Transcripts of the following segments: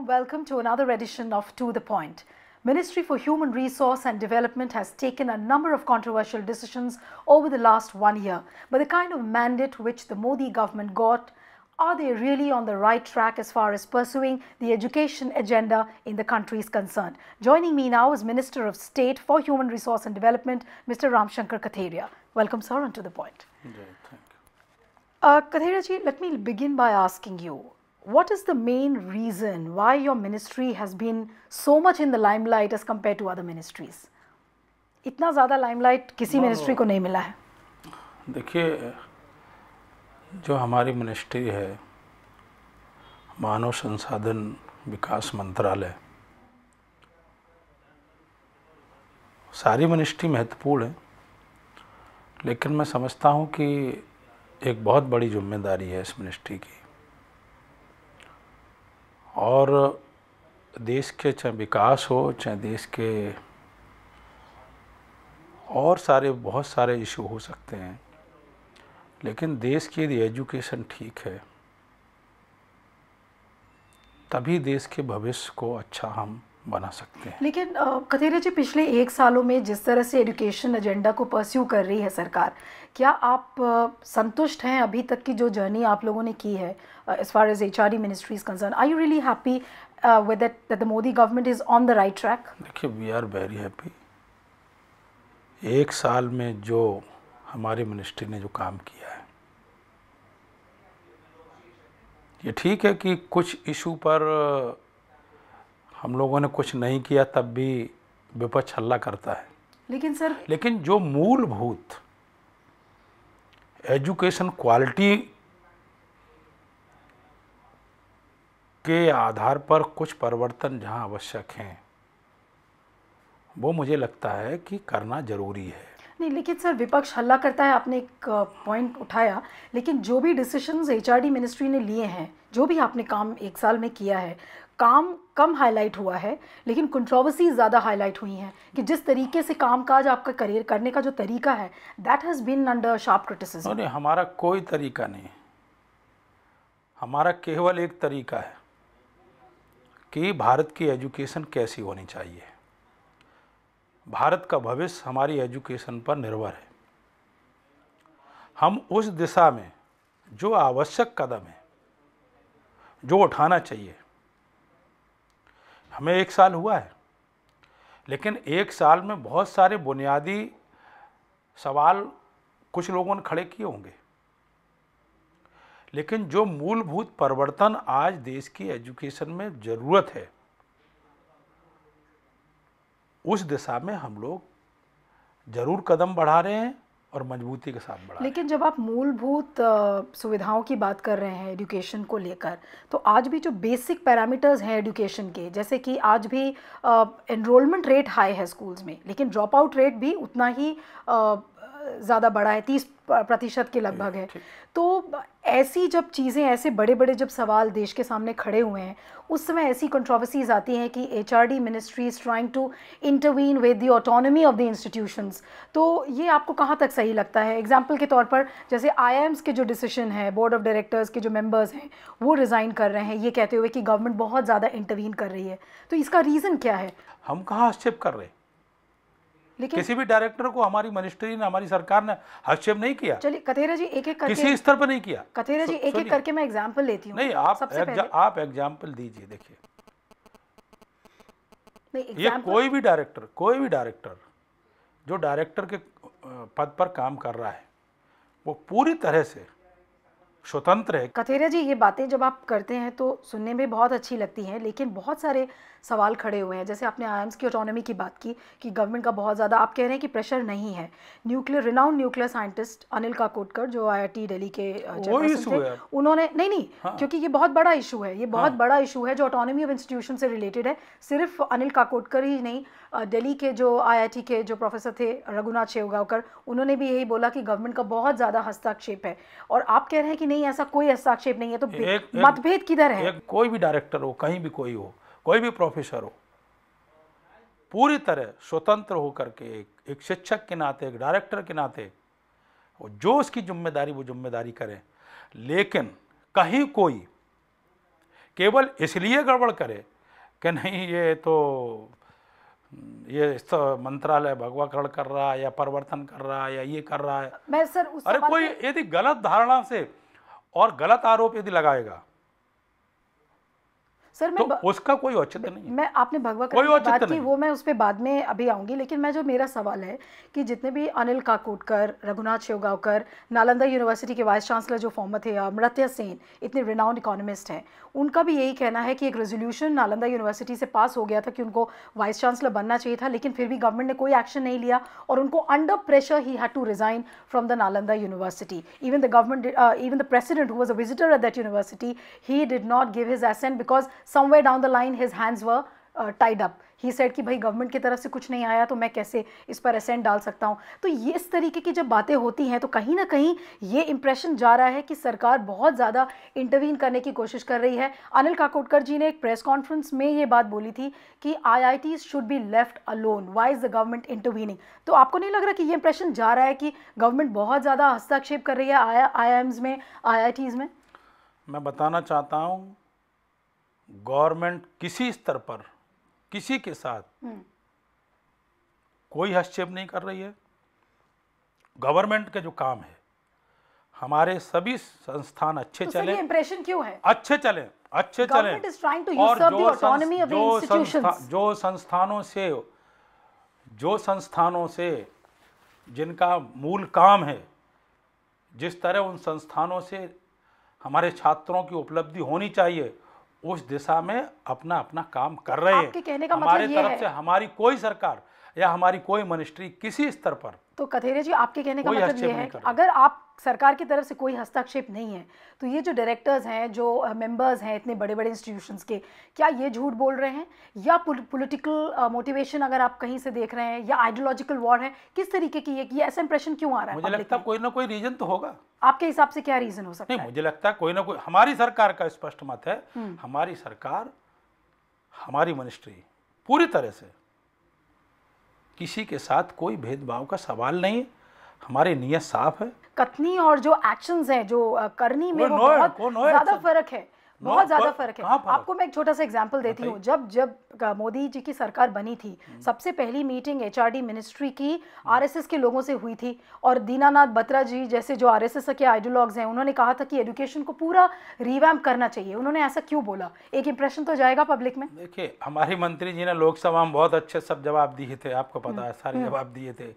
warm welcome to another edition of To The Point. Ministry for Human Resource and Development has taken a number of controversial decisions over the last one year. But the kind of mandate which the Modi government got, are they really on the right track as far as pursuing the education agenda in the country is concerned? Joining me now is Minister of State for Human Resource and Development, Mr. Ramshankar Kathiria. Welcome, sir, on To The Point. Yeah, thank you. Uh, ji, let me begin by asking you what is the main reason why your ministry has been so much in the limelight as compared to other ministries? इतना ज़्यादा limelight किसी ministry को नहीं मिला है देखिए जो हमारी मिनिस्ट्री है मानव संसाधन विकास मंत्रालय सारी मिनिस्ट्री महत्वपूर्ण है लेकिन मैं समझता हूँ कि एक बहुत बड़ी जिम्मेदारी है इस मिनिस्ट्री की और देश के चाहे विकास हो चाहे देश के और सारे बहुत सारे इशू हो सकते हैं लेकिन देश की यदि एजुकेशन ठीक है तभी देश के भविष्य को अच्छा हम बना सकते हैं लेकिन कथेरे जी पिछले एक सालों में जिस तरह से एजुकेशन एजेंडा को परस्यू कर रही है सरकार क्या आप संतुष्ट हैं अभी तक की जो जर्नी आप लोगों ने की है as far as H R D ministries concern I you really happy with the Modi government is on the right track देखिए वी आर वेरी हैप्पी एक साल में जो हमारी मिनिस्ट्री ने जो काम किया है ये ठीक है कि कुछ इशू पर हम लोगों ने कुछ नहीं किया तब भी विपक्ष हल्ला करता है लेकिन सर लेकिन जो मूलभूत एजुकेशन क्वालिटी के आधार पर कुछ परिवर्तन जहां आवश्यक हैं वो मुझे लगता है कि करना ज़रूरी है नहीं लेकिन सर विपक्ष हल्ला करता है आपने एक पॉइंट उठाया लेकिन जो भी डिसीशंस एचआरडी मिनिस्ट्री ने लिए हैं जो भी आपने काम एक साल में किया है काम कम हाईलाइट हुआ है लेकिन कंट्रोवर्सी ज़्यादा हाईलाइट हुई हैं कि जिस तरीके से काम काज आपका करियर करने का जो तरीका है that has been under sharp criticism नहीं हमारा कोई तरीका नहीं हमारा केवल एक तरीका है कि भारत की एजुकेशन कैसी होनी चाहिए भारत का भविष्य हमारी एजुकेशन पर निर्भर है हम उस दिशा में जो आवश्यक कदम है जो उठाना चाहिए हमें एक साल हुआ है लेकिन एक साल में बहुत सारे बुनियादी सवाल कुछ लोगों ने खड़े किए होंगे लेकिन जो मूलभूत परिवर्तन आज देश की एजुकेशन में ज़रूरत है उस दिशा में हम लोग ज़रूर कदम बढ़ा रहे हैं और मजबूती के साथ बढ़ा लेकिन जब आप मूलभूत सुविधाओं की बात कर रहे हैं एजुकेशन को लेकर तो आज भी जो बेसिक पैरामीटर्स हैं एजुकेशन के जैसे कि आज भी एनरोलमेंट रेट हाई है स्कूल्स में लेकिन ड्रॉप आउट रेट भी उतना ही ज़्यादा बढ़ा है तीस प्रतिशत के लगभग है तो ऐसी जब चीज़ें ऐसे बड़े बड़े जब सवाल देश के सामने खड़े हुए हैं उस समय ऐसी कंट्रोवर्सीज आती हैं कि H R D ministry is trying to intervene with the autonomy of the institutions तो ये आपको कहाँ तक सही लगता है एग्जाम्पल के तौर पर जैसे आई के जो डिसीशन है बोर्ड ऑफ डायरेक्टर्स के जो मेम्बर्स हैं वो रिज़ाइन कर रहे हैं ये कहते हुए कि गवर्नमेंट बहुत ज़्यादा इंटरवीन कर रही है तो इसका रीज़न क्या है हम कहाँ हस्तक्षेप कर रहे हैं किसी भी डायरेक्टर को हमारी मिनिस्ट्री ने हमारी सरकार ने हस्तक्षेप नहीं किया चलिए कथेरा जी एक एक करके किसी स्तर पर नहीं किया कथेरा जी एक एक करके मैं एग्जाम्पल लेती हूँ नहीं आप आप एग्जाम्पल दीजिए देखिए ये कोई भी डायरेक्टर कोई भी डायरेक्टर जो डायरेक्टर के पद पर काम कर रहा है वो पूरी तरह से स्वतंत्र है कथेरा जी ये बातें जब आप करते हैं तो सुनने में बहुत अच्छी लगती हैं लेकिन बहुत सारे सवाल खड़े हुए हैं जैसे आपने आयम्स की ऑटोनॉमी की बात की कि गवर्नमेंट का बहुत ज़्यादा आप कह रहे हैं कि प्रेशर नहीं है nuclear renowned nuclear scientist Anil Kakodkar जो आई दिल्ली के उन्होंने नहीं नहीं हाँ। क्योंकि ये बहुत बड़ा इशू है ये हाँ। बहुत हाँ। बड़ा इशू है जो ऑटोनॉमी ऑफ इंस्टीट्यूशन से रिलेटेड है सिर्फ अनिल काकोटकर ही नहीं दिल्ली के जो आई के जो प्रोफेसर थे रघुनाथ शेवगांवकर उन्होंने भी यही बोला कि गवर्नमेंट का बहुत ज़्यादा हस्ताक्षेप है और आप कह रहे हैं कि नहीं नहीं ऐसा कोई हस्ताक्षेप नहीं है तो मतभेद किधर है एक कोई भी डायरेक्टर हो कहीं भी कोई हो कोई भी प्रोफेसर हो पूरी तरह स्वतंत्र होकर के एक एक शिक्षक के नाते एक डायरेक्टर के नाते और जो उसकी जिम्मेदारी वो जिम्मेदारी करें लेकिन कहीं कोई केवल इसलिए गड़बड़ करे कि नहीं ये तो ये इस तो मंत्रालय भगवा कर रहा है या परिवर्तन कर रहा है या ये कर रहा है मैं सर उस अरे कोई यदि गलत धारणा से और गलत आरोप यदि लगाएगा सर मैं तो उसका कोई औचित्य नहीं मैं आपने भगवा कोई बात की वो मैं उस पर बाद में अभी आऊँगी लेकिन मैं जो मेरा सवाल है कि जितने भी अनिल काकोटकर रघुनाथ शिवगावकर नालंदा यूनिवर्सिटी के वाइस चांसलर जो फॉर्मर थे अमृत्य सेन इतने रिनाउंड इकोनॉमिस्ट हैं उनका भी यही कहना है कि एक रेजोल्यूशन नालंदा यूनिवर्सिटी से पास हो गया था कि उनको वाइस चांसलर बनना चाहिए था लेकिन फिर भी गवर्नमेंट ने कोई एक्शन नहीं लिया और उनको under pressure he had to resign from the Nalanda university even the government even the president who was a visitor at that university he did not give his assent because somewhere down the line his hands were tied up he said कि भाई government की तरफ से कुछ नहीं आया तो मैं कैसे इस पर असेंट डाल सकता हूँ तो ये इस तरीके की जब बातें होती हैं तो कहीं ना कहीं ये इंप्रेशन जा रहा है कि सरकार बहुत ज़्यादा इंटरवीन करने की कोशिश कर रही है अनिल काकोडकर जी ने एक प्रेस कॉन्फ्रेंस में ये बात बोली थी कि I I T should be left alone why is the government intervening तो आपको नहीं लग रहा कि ये इंप्रेशन जा रहा है कि गवर्नमेंट बहुत ज़्यादा हस्तक्षेप कर रही है आई आई एम्स में आई आई टीज में मैं बताना चाहता हूँ गवर्नमेंट किसी स्तर पर किसी के साथ हम्म। कोई हस्तक्षेप नहीं कर रही है गवर्नमेंट के जो काम है हमारे सभी संस्थान अच्छे तो चले इंप्रेशन क्यों है अच्छे चले अच्छे चले और जो, संस्थ, जो, संस्था, जो संस्थानों से जो संस्थानों से जिनका मूल काम है जिस तरह उन संस्थानों से हमारे छात्रों की उपलब्धि होनी चाहिए उस दिशा में अपना अपना काम कर रहे हैं कहने का मतलब हमारे मतलब तरफ से हमारी कोई सरकार या हमारी कोई मिनिस्ट्री किसी स्तर पर तो कथेरे जी आपके कहने का मतलब ये है अगर आप सरकार की तरफ से कोई हस्तक्षेप नहीं है तो ये जो डायरेक्टर्स हैं जो मेंबर्स हैं इतने बड़े बड़े इंस्टीट्यूशंस के क्या ये झूठ बोल रहे हैं या पॉलिटिकल मोटिवेशन अगर आप कहीं से देख रहे हैं या आइडियोलॉजिकल वॉर है किस तरीके की ये, ये ऐसा इंप्रेशन क्यों आ रहा है मुझे लगता है कोई ना कोई रीजन तो होगा आपके हिसाब से क्या रीजन हो सकता नहीं, है मुझे लगता है कोई ना कोई हमारी सरकार का स्पष्ट मत है हम्म। हमारी सरकार हमारी मिनिस्ट्री पूरी तरह से किसी के साथ कोई भेदभाव का सवाल नहीं है हमारी नियत साफ है कथनी और जो एक्शंस है जो करनी में वो बहुत ज्यादा फर्क है बहुत ज्यादा फर्क है आपको मैं एक छोटा सा एग्जाम्पल देती हूँ जब जब मोदी जी की सरकार बनी थी हम्म। सबसे पहली मीटिंग एचआरडी मिनिस्ट्री की आरएसएस हम्म। के लोगों से हुई थी और दीनानाथ बत्रा जी जैसे जो आरएसएस के आइडियोलॉग्स हैं उन्होंने कहा था कि एजुकेशन को पूरा रिवैम्प करना चाहिए उन्होंने ऐसा क्यों बोला एक इंप्रेशन तो जाएगा पब्लिक में देखिए हमारे मंत्री जी ने लोकसभा में बहुत अच्छे सब जवाब दिए थे आपको पता है हम्म। सारे जवाब दिए थे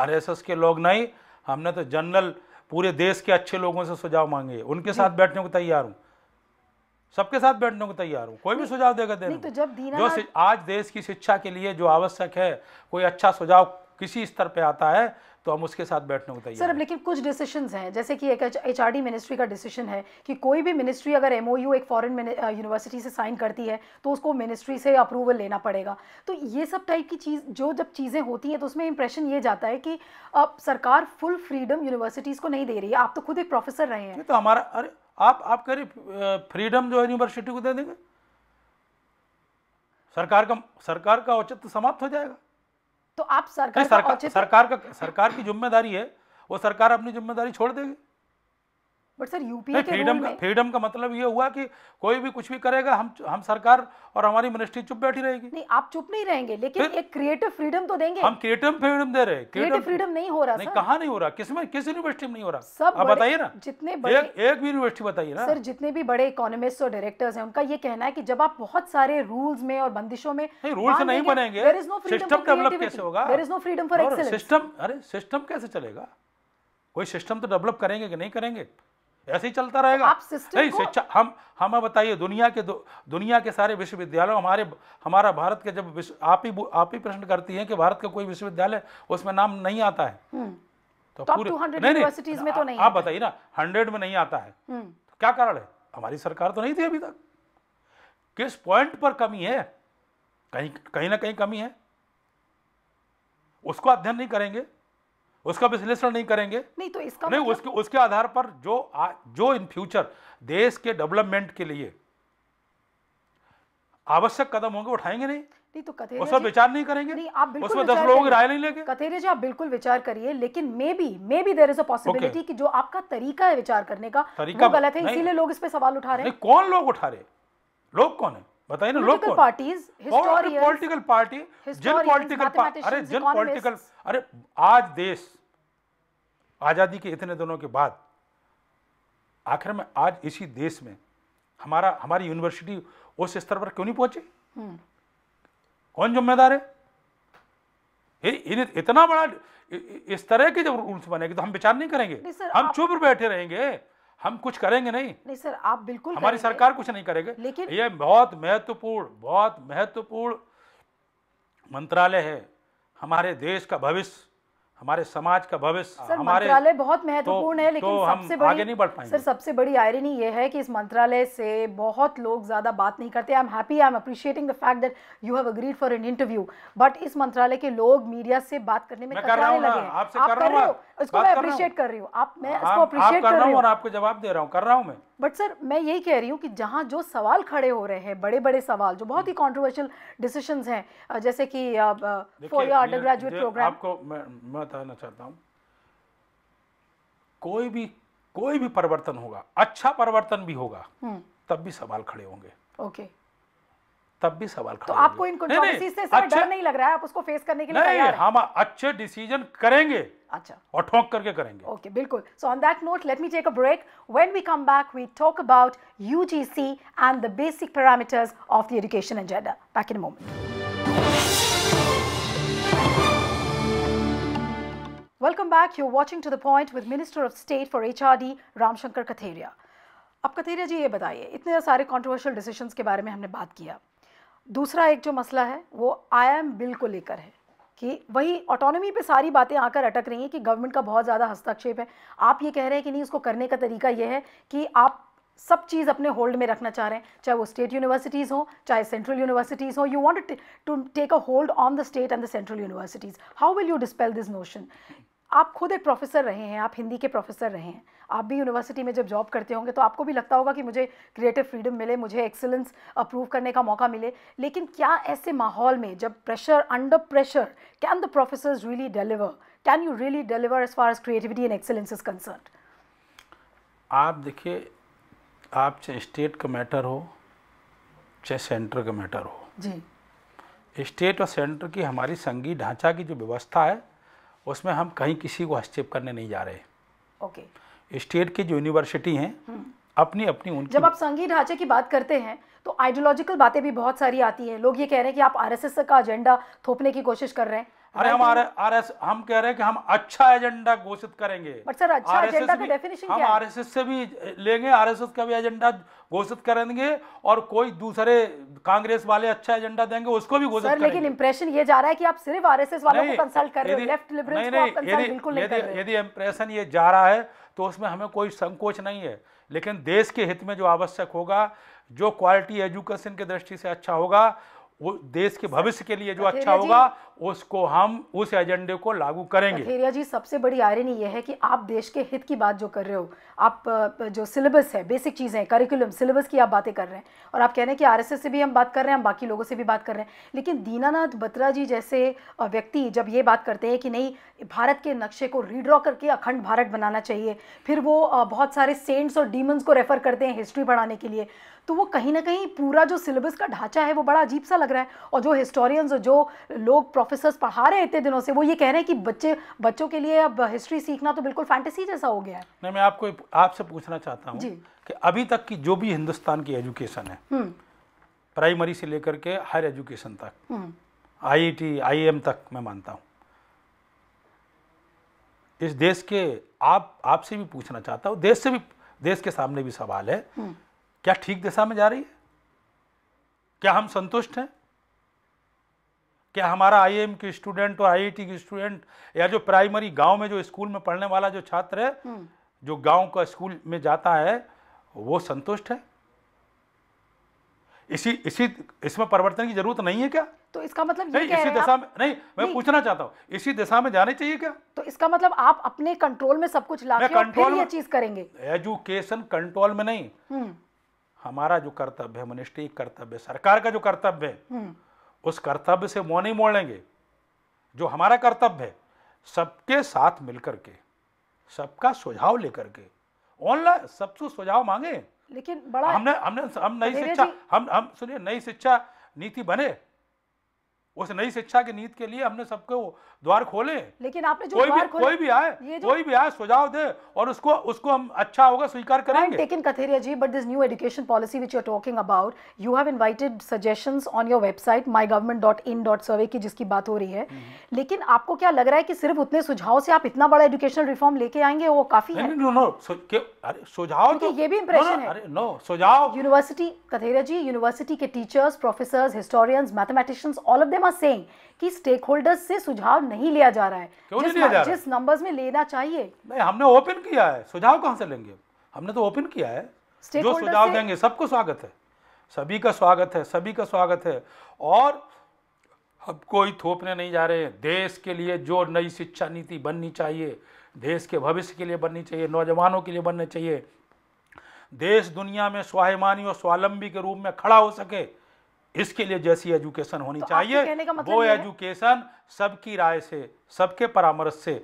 आर के लोग नहीं हमने तो जनरल पूरे देश के अच्छे लोगों से सुझाव मांगे उनके साथ बैठने को तैयार हूँ सबके साथ बैठने को तैयार हूँ कोई भी सुझाव देगा दे तो जब जो आज देश की शिक्षा के लिए जो आवश्यक है कोई अच्छा सुझाव किसी स्तर पे आता है तो हम उसके साथ बैठने को तैयार सर अब लेकिन कुछ डिसीशंस हैं जैसे कि एक एच मिनिस्ट्री का डिसीशन है कि कोई भी मिनिस्ट्री अगर एम एक फॉरेन यूनिवर्सिटी से साइन करती है तो उसको मिनिस्ट्री से अप्रूवल लेना पड़ेगा तो ये सब टाइप की चीज़ जो जब चीज़ें होती हैं तो उसमें इंप्रेशन ये जाता है कि अब सरकार फुल फ्रीडम यूनिवर्सिटीज़ को नहीं दे रही है आप तो खुद एक प्रोफेसर रहे हैं तो हमारा अरे आप आप कह रही फ्रीडम जो है यूनिवर्सिटी को दे देंगे सरकार का सरकार का औचित्य समाप्त हो जाएगा तो आप सरकार सरकार, सरकार का सरकार की जिम्मेदारी है वो सरकार अपनी जिम्मेदारी छोड़ देगी बट सर यूपीए के फ्रीडम का फ्रीडम का मतलब ये हुआ कि कोई भी कुछ भी करेगा हम हम सरकार और हमारी मिनिस्ट्री चुप बैठी रहेगी नहीं आप चुप नहीं रहेंगे लेकिन एक क्रिएटिव फ्रीडम तो देंगे हम क्रिएटिव फ्रीडम दे रहे क्रिएटिव फ्रीडम नहीं हो रहा नहीं कहा नहीं हो रहा किस में किस यूनिवर्सिटी में नहीं हो रहा सब आप बताइए ना जितने बड़े एक, भी यूनिवर्सिटी बताइए ना सर जितने भी बड़े इकोनॉमिस्ट और डायरेक्टर्स है उनका ये कहना है की जब आप बहुत सारे रूल्स में और बंदिशों में रूल्स नहीं बनेंगे सिस्टम डेवलप कैसे होगा there is no freedom for system अरे सिस्टम कैसे चलेगा कोई सिस्टम तो डेवलप करेंगे कि नहीं करेंगे ऐसे ही चलता रहेगा तो आप सिस्टम नहीं शिक्षा हम हमें बताइए दुनिया के दुनिया के सारे विश्वविद्यालय हमारे हमारा भारत के जब आप ही आप ही प्रश्न करती हैं कि भारत का कोई विश्वविद्यालय उसमें नाम नहीं आता है हम्म। तो पूरे नहीं नहीं में तो नहीं आप बताइए ना हंड्रेड में नहीं आता है हम्म। तो क्या कारण है हमारी सरकार तो नहीं थी अभी तक किस पॉइंट पर कमी है कहीं कहीं ना कहीं कमी है उसको अध्ययन नहीं करेंगे उसका विश्लेषण नहीं करेंगे नहीं तो इसका नहीं मतलब- उसके उसके आधार पर जो आ, जो इन फ्यूचर देश के डेवलपमेंट के लिए आवश्यक कदम होंगे उठाएंगे नहीं नहीं तो कथेरे उस पर विचार नहीं करेंगे नहीं आप बिल्कुल उसमें दस लोगों की राय नहीं लेंगे कथेरे जी आप बिल्कुल विचार करिए लेकिन maybe maybe there is a possibility कि जो आपका तरीका है विचार करने का तरीका वो गलत है इसीलिए लोग इस पे सवाल उठा रहे हैं कौन लोग उठा रहे लोग कौन है बताइए ना लोग पार्टीज पॉलिटिकल पार्टी जिन पॉलिटिकल अरे जिन पॉलिटिकल अरे आज देश आज़ादी के इतने दिनों के बाद आखिर में आज इसी देश में हमारा हमारी यूनिवर्सिटी उस स्तर पर क्यों नहीं पहुंची हम्म। कौन जिम्मेदार है इतना बड़ा इस तरह के जब रूल्स बनेंगे तो हम विचार नहीं करेंगे नहीं हम चुप बैठे रहेंगे हम कुछ करेंगे नहीं नहीं सर आप बिल्कुल हमारी सरकार कुछ नहीं करेगी लेकिन ये बहुत महत्वपूर्ण बहुत महत्वपूर्ण मंत्रालय है हमारे देश का भविष्य हमारे समाज का भविष्य सर मंत्रालय बहुत तो- महत्वपूर्ण तो, है लेकिन तो सबसे बड़ी आगे नहीं बढ़ सर सबसे बड़ी आयरनी ये है कि इस मंत्रालय से बहुत लोग ज़्यादा बात नहीं करते I am happy I am appreciating the fact that you have agreed for an interview but इस मंत्रालय के लोग मीडिया से बात करने में कतराने लगे हैं आप कर रहे हो इसको मैं अप्रिशिएट कर रही हूँ आप मैं हाँ, इसको अप्रिशिएट कर रही हूँ और आपको जवाब दे रहा हूँ कर रहा हूँ मैं बट सर मैं यही कह रही हूँ कि जहाँ जो सवाल खड़े हो रहे हैं बड़े बड़े सवाल जो बहुत ही कॉन्ट्रोवर्शियल हम्म। डिसीशन हैं जैसे कि four year undergraduate program आपको मैं बताना चाहता हूँ कोई भी कोई भी परिवर्तन होगा अच्छा परिवर्तन भी होगा हम्म। तब भी सवाल खड़े होंगे ओके okay. तब भी सवाल तो आपको इन कंट्रोवर्सीज से अच्छा, डर नहीं लग रहा है आप उसको फेस करने के लिए तैयार हैं हम हाँ, हाँ, अच्छे डिसीजन करेंगे अच्छा और ठोक करके करेंगे ओके बिल्कुल so on that note let me take a break when we come back we talk about UGC and the basic parameters of the education agenda back in moment Welcome back. You're watching to the point with minister of state for HRD Ramshankar Katheria आप कथेरिया जी ये बताइए इतने सारे controversial decisions के बारे में हमने बात किया दूसरा एक जो मसला है वो आई एम बिल को लेकर है कि वही ऑटोनॉमी पे सारी बातें आकर अटक रही हैं कि गवर्नमेंट का बहुत ज़्यादा हस्तक्षेप है आप ये कह रहे हैं कि नहीं उसको करने का तरीका ये है कि आप सब चीज़ अपने होल्ड में रखना चाह रहे हैं चाहे वो स्टेट यूनिवर्सिटीज़ हो चाहे सेंट्रल यूनिवर्सिटीज़ हो you want to take a hold on the state and the central universities how will you dispel this notion आप खुद एक प्रोफेसर रहे हैं आप हिंदी के प्रोफेसर रहे हैं आप भी यूनिवर्सिटी में जब जॉब करते होंगे तो आपको भी लगता होगा कि मुझे क्रिएटिव फ्रीडम मिले मुझे एक्सेलेंस अप्रूव करने का मौका मिले लेकिन क्या ऐसे माहौल में जब pressure under pressure can the professor really deliver can you really deliver as far as creativity and excellence is concern आप देखिए आप चाहे स्टेट का मैटर हो चाहे सेंटर का मैटर हो जी स्टेट और सेंटर की हमारी संगी ढांचा की जो व्यवस्था है उसमें हम कहीं किसी को हस्तक्षेप करने नहीं जा रहे ओके okay. स्टेट की जो यूनिवर्सिटी हैं हम्म। अपनी अपनी उनकी जब आप संघीय ढांचे की बात करते हैं तो आइडियोलॉजिकल बातें भी बहुत सारी आती हैं लोग ये कह रहे हैं कि आप आरएसएस का एजेंडा थोपने की कोशिश कर रहे हैं अरे हम आर आर एस हम कह रहे हैं कि हम अच्छा एजेंडा घोषित करेंगे बट सर अच्छा एजेंडा का डेफिनेशन हम आरएसएस से भी लेंगे आरएसएस का भी एजेंडा घोषित करेंगे और कोई दूसरे कांग्रेस वाले अच्छा एजेंडा देंगे उसको भी घोषित करेंगे लेकिन इम्प्रेशन ये जा रहा है कि आप सिर्फ आरएसएस वालों को कंसल्ट कर रहे हो लेफ्ट लिबरल्स को आप कंसल्ट बिल्कुल नहीं कर रहे यदि इम्प्रेशन ये जा रहा है तो उसमें हमें कोई संकोच नहीं है लेकिन देश के हित में जो आवश्यक होगा जो क्वालिटी एजुकेशन के दृष्टि से अच्छा होगा वो देश के भविष्य के लिए जो अच्छा होगा उसको हम उस एजेंडे को लागू करेंगे खेरिया जी सबसे बड़ी आयरनी ये है कि आप देश के हित की बात जो कर रहे हो आप जो सिलेबस है बेसिक चीज़ें हैं करिकुलम सिलेबस की आप बातें कर रहे हैं और आप कह रहे हैं कि आरएसएस से भी हम बात कर रहे हैं हम बाकी लोगों से भी बात कर रहे हैं लेकिन दीनानाथ बत्रा जी जैसे व्यक्ति जब ये बात करते हैं कि नहीं भारत के नक्शे को रीड्रॉ करके अखंड भारत बनाना चाहिए फिर वो बहुत सारे सेंट्स और डीमंस को रेफ़र करते हैं हिस्ट्री पढ़ाने के लिए तो वो कहीं ना कहीं पूरा जो सिलेबस का ढांचा है वो बड़ा अजीब सा लग रहा है और जो हिस्टोरियंस और जो लोग प्रोफेसर्स पढ़ा रहे इतने दिनों से वो ये कह रहे हैं कि बच्चे बच्चों के लिए अब हिस्ट्री सीखना तो बिल्कुल फैंटेसी जैसा हो गया है नहीं मैं आपको आपसे पूछना चाहता हूँ कि अभी तक की जो भी हिंदुस्तान की एजुकेशन है प्राइमरी हम्म। से लेकर के हायर एजुकेशन तक IIT IIM hmm. e e तक मैं मानता हूँ इस देश के आप आपसे भी पूछना चाहता हूँ देश से भी देश के सामने भी सवाल है हम्म। क्या ठीक दिशा में जा रही है क्या हम संतुष्ट हैं क्या हमारा आईएम के स्टूडेंट और आईआईटी के स्टूडेंट या जो प्राइमरी गांव में जो स्कूल में पढ़ने वाला जो छात्र है हम्म। जो गांव का स्कूल में जाता है वो संतुष्ट है इसी इसी इसमें परिवर्तन की जरूरत नहीं है क्या तो इसका मतलब नहीं, इसी दिशा में नहीं मैं नहीं। पूछना चाहता हूँ इसी दिशा में जाने चाहिए क्या तो इसका मतलब आप अपने कंट्रोल में सब कुछ ला कंट्रोल ये चीज करेंगे एजुकेशन कंट्रोल में नहीं हम्म। हमारा जो कर्तव्य है मिनिस्ट्री कर्तव्य सरकार का जो कर्तव्य है हम्म। उस कर्तव्य से मोह नहीं मोड़ेंगे जो हमारा कर्तव्य है सबके साथ मिलकर के सबका सुझाव लेकर के ऑनलाइन सबसे सुझाव मांगे लेकिन बड़ा हमने हमने हम नई शिक्षा हम हम सुनिए नई शिक्षा नीति बने उस नई शिक्षा की नीति के लिए हमने सबको द्वार खोले लेकिन आपने जो कोई द्वार भी, खोले, कोई भी आए कोई भी आए सुझाव दे और उसको उसको हम अच्छा होगा स्वीकार करेंगे टेकन Katheria ji but this new education policy which you are talking about you have invited suggestions on your website my government dot in dot survey की जिसकी बात हो रही है हम्म। लेकिन आपको क्या लग रहा है कि सिर्फ उतने सुझाव से आप इतना बड़ा एजुकेशनल रिफॉर्म लेके आएंगे वो काफी है नो नो सुझाव तो ये भी इंप्रेशन है नो सुझाव यूनिवर्सिटी कथेरिया जी यूनिवर्सिटी के teachers professor historians mathematicians all of them not saying कि स्टेक होल्डर्स से सुझाव नहीं लिया जा रहा है क्यों जिस, नहीं जिस नंबर्स में लेना चाहिए नहीं हमने ओपन किया है सुझाव कहाँ से लेंगे हमने तो ओपन किया है जो सुझाव देंगे सबको स्वागत है सभी का स्वागत है सभी का स्वागत है और अब कोई थोपने नहीं जा रहे देश के लिए जो नई शिक्षा नीति बननी चाहिए देश के भविष्य के लिए बननी चाहिए नौजवानों के लिए बननी चाहिए देश दुनिया में स्वाभिमानी और स्वावलंबी के रूप में खड़ा हो सके इसके लिए जैसी एजुकेशन होनी तो चाहिए वो मतलब एजुकेशन सबकी राय से सबके परामर्श से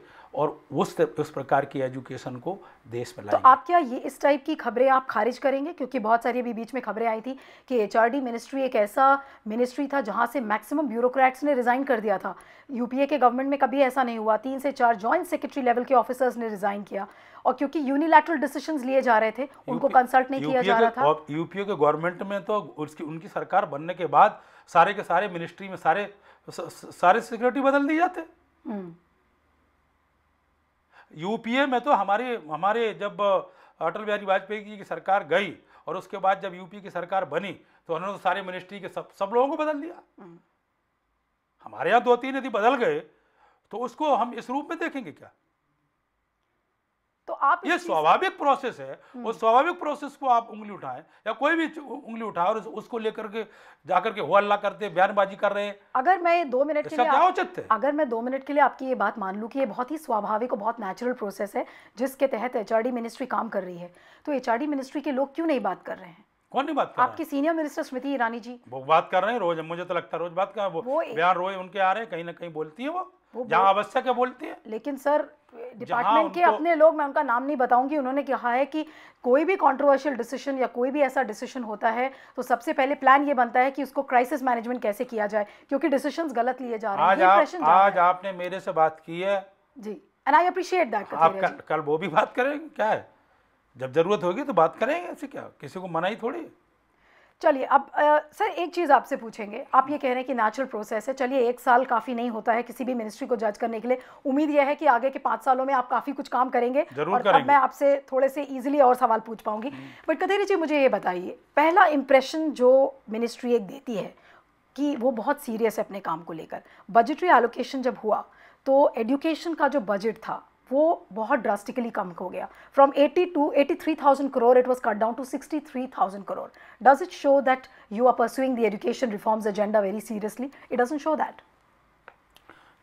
और उस उस प्रकार की एजुकेशन को देश में तो आप क्या ये इस टाइप की खबरें आप खारिज करेंगे क्योंकि बहुत सारी अभी बीच में खबरें आई थी कि एच मिनिस्ट्री एक ऐसा मिनिस्ट्री था जहाँ से मैक्सिमम ब्यूरोक्रेट्स ने रिज़ाइन कर दिया था यूपीए के गवर्नमेंट में कभी ऐसा नहीं हुआ तीन से चार जॉइंट सेक्रेटरी लेवल के ऑफिसर्स ने रिज़ाइन किया और क्योंकि यूनिलैटरल डिसीजन लिए जा रहे थे उनको कंसल्ट नहीं किया जा रहा था यूपीए के गवर्नमेंट में तो उसकी उनकी सरकार बनने के बाद सारे के सारे मिनिस्ट्री में सारे सारे सिक्योरिटी बदल दिए जाते हम्म। यूपीए में तो हमारे हमारे जब अटल बिहारी वाजपेयी जी की सरकार गई और उसके बाद जब यूपी की सरकार बनी तो उन्होंने तो सारे मिनिस्ट्री के सब सब लोगों को बदल दिया हम्म। हमारे यहाँ दो तीन यदि बदल गए तो उसको हम इस रूप में देखेंगे क्या तो आप ये स्वाभाविक प्रोसेस है और हम्म। स्वाभाविक प्रोसेस को आप उंगली उठाएं या कोई भी उंगली उठाए और उसको लेकर के जाकर के हो हल्ला करते बयानबाजी कर रहे हैं अगर मैं दो मिनट के लिए क्या उचित है अगर मैं दो मिनट के लिए आपकी ये बात मान लूँ कि ये बहुत ही स्वाभाविक और बहुत नेचुरल प्रोसेस है जिसके तहत एच मिनिस्ट्री काम कर रही है तो एच मिनिस्ट्री के लोग क्यों नहीं बात कर रहे हैं कौन नहीं बात कर आपकी सीनियर मिनिस्टर स्मृति ईरानी जी वो बात कर रहे हैं रोज मुझे तो लगता है रोज बात कर रहे हैं वो बयान रोज उनके आ रहे हैं कहीं ना कहीं बोलती है वो जहाँ आवश्यक है बोलती है लेकिन सर डिपार्टमेंट के अपने लोग मैं उनका नाम नहीं बताऊंगी उन्होंने कहा है कि कोई भी कंट्रोवर्शियल डिसीजन या कोई भी ऐसा डिसीजन होता है तो सबसे पहले प्लान ये बनता है कि उसको क्राइसिस मैनेजमेंट कैसे किया जाए क्योंकि डिसीजन गलत लिए जा रहे हैं आज, आप, आज आपने मेरे से बात की है जी एंड आई अप्रिशिएट दैट आप कल वो भी बात करेंगे क्या है जब जरूरत होगी तो बात करेंगे ऐसे क्या किसी को मना ही थोड़ी चलिए अब आ, सर एक चीज़ आपसे पूछेंगे आप ये कह रहे हैं कि नेचुरल प्रोसेस है चलिए एक साल काफ़ी नहीं होता है किसी भी मिनिस्ट्री को जज करने के लिए उम्मीद यह है कि आगे के पाँच सालों में आप काफ़ी कुछ काम करेंगे जरूर और करेंगे। अब मैं आपसे थोड़े से इजीली और सवाल पूछ पाऊंगी हम्म। बट कथेरी जी मुझे ये बताइए पहला इम्प्रेशन जो मिनिस्ट्री एक देती है कि वो बहुत सीरियस है अपने काम को लेकर बजटरी एलोकेशन जब हुआ तो एडुकेशन का जो बजट था वो बहुत ड्रास्टिकली कम हो गया from eighty two eighty three thousand crore it was cut down to thousand crore does it show that you are pursuing the education reforms agenda very seriously it doesn't show that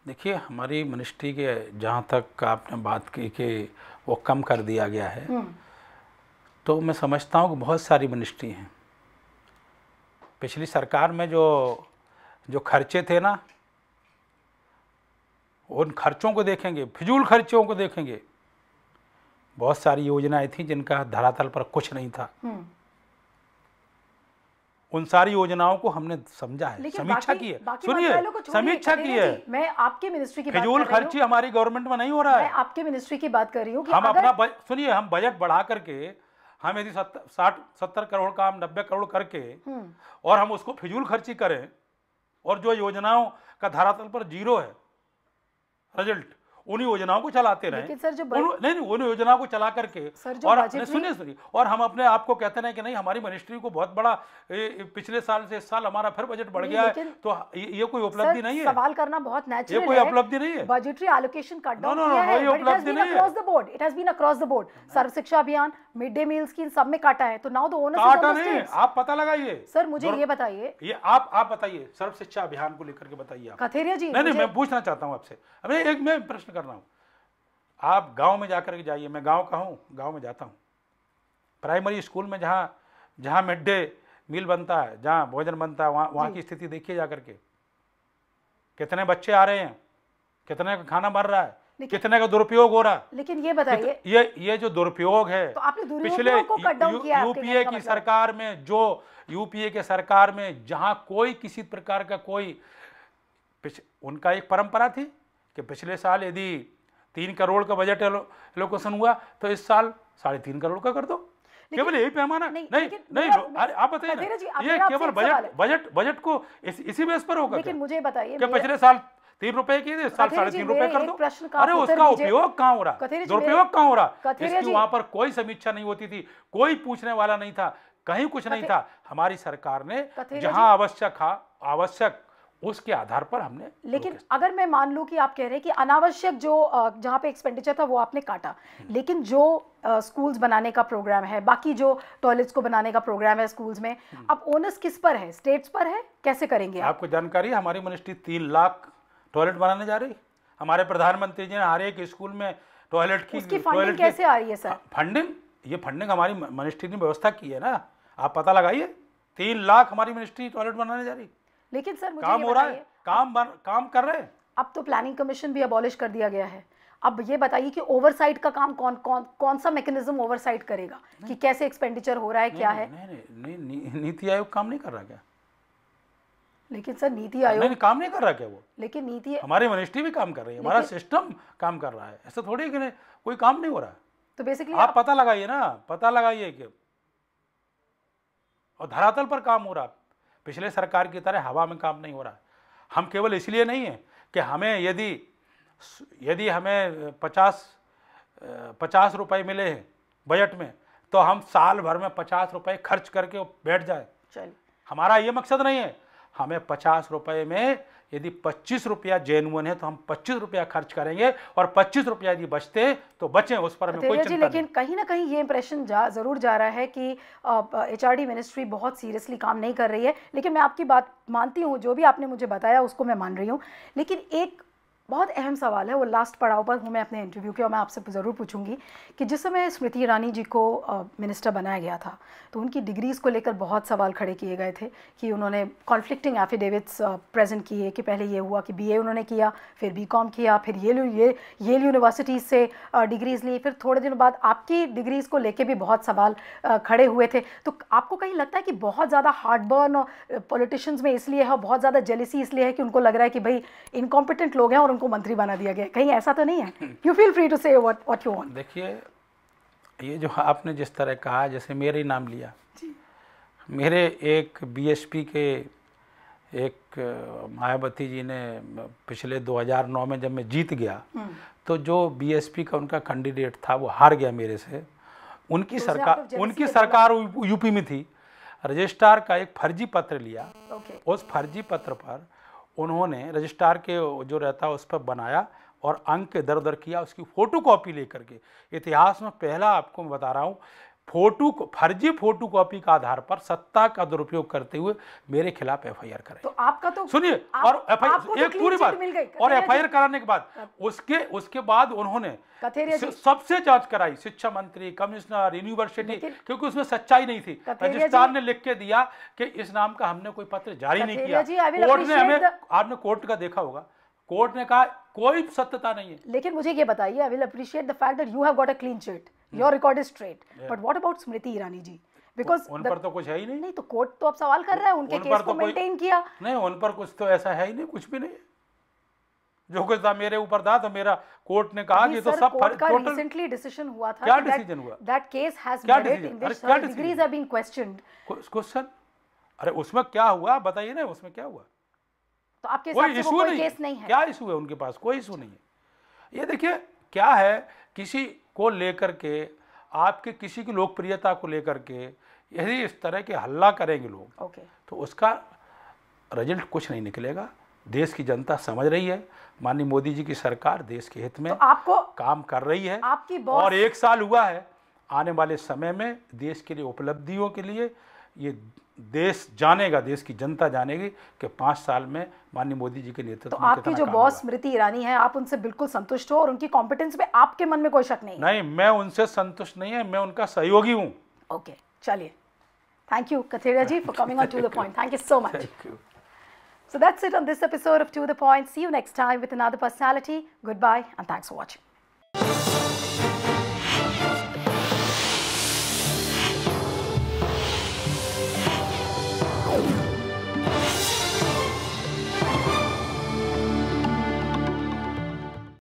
देखिए हमारी ministry के जहाँ तक आपने बात की कि वो कम कर दिया गया है hmm. तो मैं समझता हूँ कि बहुत सारी मिनिस्ट्री हैं पिछली सरकार में जो जो खर्चे थे ना उन खर्चों को देखेंगे फिजूल खर्चों को देखेंगे बहुत सारी योजनाएं थी जिनका धरातल पर कुछ नहीं था हम्म। उन सारी योजनाओं को हमने समझा है समीक्षा की है सुनिए समीक्षा की है मैं आपके मिनिस्ट्री की फिजूल खर्ची हमारी गवर्नमेंट में नहीं हो रहा है आपके मिनिस्ट्री की बात कर रही हूँ हम अपना सुनिए हम बजट बढ़ा करके हम यदि साठ सत्तर करोड़ का हम नब्बे करोड़ करके हम्म। और हम उसको फिजूल खर्ची करें और जो योजनाओं का धरातल पर जीरो है रिजल्ट उन योजनाओं को चलाते रहे नहीं उन योजनाओं को चला करके और सुनिए सुनिए और हम अपने आप को कहते रहे कि नहीं हमारी मिनिस्ट्री को बहुत बड़ा पिछले साल से इस साल हमारा फिर बजट बढ़ गया है तो ये, कोई उपलब्धि नहीं है सवाल करना बहुत नेचुरल है कोई उपलब्धि नहीं है बजटरी एलोकेशन कट डाउन किया है उपलब्धि नहीं है the board it has been across the board Sarva Shiksha Abhiyan mid day meal scheme सब में काटा है तो नाउ द ओनर्स काटा नहीं आप पता लगाइए सर मुझे ये बताइए ये आप आप बताइए सर्व शिक्षा अभियान को लेकर के बताइए आप कथेरिया जी नहीं नहीं मैं पूछना चाहता हूं आपसे अरे एक मैं प्रश्न कर रहा हूँ आप गांव में जाकर के जाइए मैं गांव का हूँ गांव में जाता हूँ प्राइमरी स्कूल में जहाँ जहाँ मिड डे मील बनता है जहाँ भोजन बनता है वहाँ वहाँ की स्थिति देखिए जा करके कितने बच्चे आ रहे हैं कितने का खाना मर रहा है कितने का दुरुपयोग हो रहा है लेकिन ये बताइए ये ये जो दुरुपयोग है तो आपने पिछले यूपीए की मतलब। सरकार में जो यूपीए के सरकार में जहाँ कोई किसी प्रकार का कोई उनका एक परंपरा थी कि पिछले साल यदि तीन करोड़ का बजट एलोकेशन हुआ तो इस साल साढ़े तीन करोड़ का कर दो केवल यही पैमाना नहीं नहीं, नहीं नहीं, नहीं अरे आप बताइए ये केवल बजट बजट बजट को इस, इसी बेस पर होगा लेकिन मुझे बताइए पिछले साल तीन रुपए की साल साढ़े तीन रुपए कर दो अरे उसका उपयोग कहाँ हो रहा दुरुपयोग कहाँ हो रहा इसकी वहां पर कोई समीक्षा नहीं होती थी कोई पूछने वाला नहीं था कहीं कुछ नहीं था हमारी सरकार ने जहां आवश्यक हाँ, आवश्यक उसके आधार पर हमने लेकिन अगर मैं मान लूँ कि आप कह रहे हैं कि अनावश्यक जो जहाँ पे एक्सपेंडिचर था वो आपने काटा हम्म। लेकिन जो स्कूल्स बनाने का प्रोग्राम है बाकी जो टॉयलेट्स को बनाने का प्रोग्राम है स्कूल्स में हम्म। अब ओनस किस पर है स्टेट्स पर है कैसे करेंगे आपको जानकारी हमारी मिनिस्ट्री तीन लाख टॉयलेट बनाने जा रही हमारे प्रधानमंत्री जी ने हर एक स्कूल में टॉयलेट की उसकी फंडिंग कैसे आ रही है सर फंडिंग हाँ, ये फंडिंग हमारी मिनिस्ट्री ने व्यवस्था की है ना आप पता लगाइए तीन लाख हमारी मिनिस्ट्री टॉयलेट बनाने जा रही लेकिन सर मुझे काम हो रहा है काम बन, काम कर रहे हैं अब तो प्लानिंग कमीशन भी अबॉलिश कर दिया गया है अब ये बताइए कि ओवरसाइट का काम कौन कौन कौन सा मैकेनिज्म ओवरसाइट करेगा कि कैसे एक्सपेंडिचर हो रहा है क्या है नीति आयोग काम नहीं कर रहा क्या लेकिन सर नीति आयोग नहीं, काम नहीं कर रहा क्या वो लेकिन नीति हमारे मिनिस्ट्री भी काम कर रही है हमारा सिस्टम काम कर रहा है ऐसा थोड़ी कि कोई काम नहीं हो रहा तो बेसिकली आप, आप पता लगाइए ना पता लगाइए कि और धरातल पर काम हो रहा पिछले सरकार की तरह हवा में काम नहीं हो रहा हम केवल इसलिए नहीं है कि हमें यदि यदि हमें पचास पचास रुपए मिले हैं बजट में तो हम साल भर में पचास रुपए खर्च करके बैठ जाए हमारा ये मकसद नहीं है हमें पचास रुपए में यदि पच्चीस रुपया जेनुअन है तो हम पच्चीस रुपया खर्च करेंगे और पच्चीस रुपया यदि बचते तो बचे उस पर हमें कोई चिंता लेकिन कहीं ना कहीं ये इंप्रेशन जा जरूर जा रहा है कि एच आर मिनिस्ट्री बहुत सीरियसली काम नहीं कर रही है लेकिन मैं आपकी बात मानती हूँ जो भी आपने मुझे बताया उसको मैं मान रही हूँ लेकिन एक बहुत अहम सवाल है वो लास्ट पड़ाव पर हूँ मैं अपने इंटरव्यू के और मैं आपसे ज़रूर पूछूंगी कि जिस समय स्मृति ईरानी जी को मिनिस्टर बनाया गया था तो उनकी डिग्रीज़ को लेकर बहुत सवाल खड़े किए गए थे कि उन्होंने कॉन्फ्लिक्टिंग एफिडेविट्स प्रेजेंट किए कि पहले ये हुआ कि बीए उन्होंने किया फिर बी किया फिर ये ये येल यूनिवर्सिटीज़ से डिग्रीज़ ली फिर थोड़े दिनों बाद आपकी डिग्रीज़ को लेकर भी बहुत सवाल खड़े हुए थे तो आपको कहीं लगता है कि बहुत ज़्यादा हार्डबर्न पॉलिटिशियंस में इसलिए है और बहुत ज़्यादा जेलिसी इसलिए है कि उनको लग रहा है कि भाई इनकॉम्पिटेंट लोग हैं और उनको मंत्री बना दिया गया कहीं ऐसा तो नहीं है you feel free to say what what you want देखिए ये जो आपने जिस तरह कहा जैसे मेरे ही नाम लिया जी मेरे एक बीएसपी के एक मायावती जी ने पिछले 2009 में जब मैं जीत गया हम्म। तो जो बीएसपी का उनका कैंडिडेट था वो हार गया मेरे से उनकी तो सरकार उनकी सरकार यूपी में थी रजिस्ट्रार का एक फर्जी पत्र लिया okay. उस फर्जी पत्र पर उन्होंने रजिस्ट्रार के जो रहता है उस पर बनाया और अंक दर दर किया उसकी फ़ोटो कॉपी लेकर के इतिहास में पहला आपको मैं बता रहा हूँ फोटो फर्जी फोटो कॉपी का आधार पर सत्ता का दुरुपयोग करते हुए मेरे खिलाफ एफ आई आर करे तो आपका तो सुनिए और एफ आई आर तो एक पूरी बात और एफ आई आर कराने के बाद उसके उसके बाद उन्होंने सबसे जांच कराई शिक्षा मंत्री कमिश्नर यूनिवर्सिटी क्योंकि उसमें सच्चाई नहीं थी रजिस्ट्रार ने लिख के दिया कि इस नाम का हमने कोई पत्र जारी नहीं किया कोर्ट ने हमें आपने कोर्ट का देखा होगा कोर्ट ने कहा कोई सत्यता नहीं है लेकिन मुझे ये बताइए I will appreciate the fact that you have got a clean chit your record is straight but what about Smriti Irani ji because उन पर तो कुछ है ही नहीं नहीं तो कोर्ट तो अब सवाल कर रहा है उनके केस तो को मेंटेन किया नहीं उन पर कुछ तो ऐसा है ही नहीं कुछ भी नहीं जो कुछ था मेरे ऊपर था तो मेरा कोर्ट ने कहा कि तो सब कोर्ट का रिसेंटली डिसीजन हुआ था क्या डिसीजन हुआ that case has merit in which degrees are being questioned question अरे उसमें क्या हुआ बताइए ना उसमें क्या हुआ तो आपके कोई इशू नहीं केस नहीं है क्या इशू है उनके पास कोई इशू नहीं है ये देखिए क्या है किसी को लेकर के आपके किसी की लोकप्रियता को लेकर के यदि इस तरह के हल्ला करेंगे लोग ओके तो उसका रिजल्ट कुछ नहीं निकलेगा देश की जनता समझ रही है माननीय मोदी जी की सरकार देश के हित में तो आपको काम कर रही है आपकी और एक साल हुआ है आने वाले समय में देश के लिए उपलब्धियों के लिए ये देश जानेगा देश की जनता जानेगी कि पाँच साल में माननीय मोदी जी के नेतृत्व तो आपकी जो बॉस स्मृति ईरानी है आप उनसे बिल्कुल संतुष्ट हो और उनकी कॉम्पिटेंस में आपके मन में कोई शक नहीं नहीं मैं उनसे संतुष्ट नहीं है मैं उनका सहयोगी हूँ ओके चलिए thank you Katheria ji for coming on to the point thank you so much thank you that's it on this episode of to the point see you next time with another personality goodbye and thanks for watching.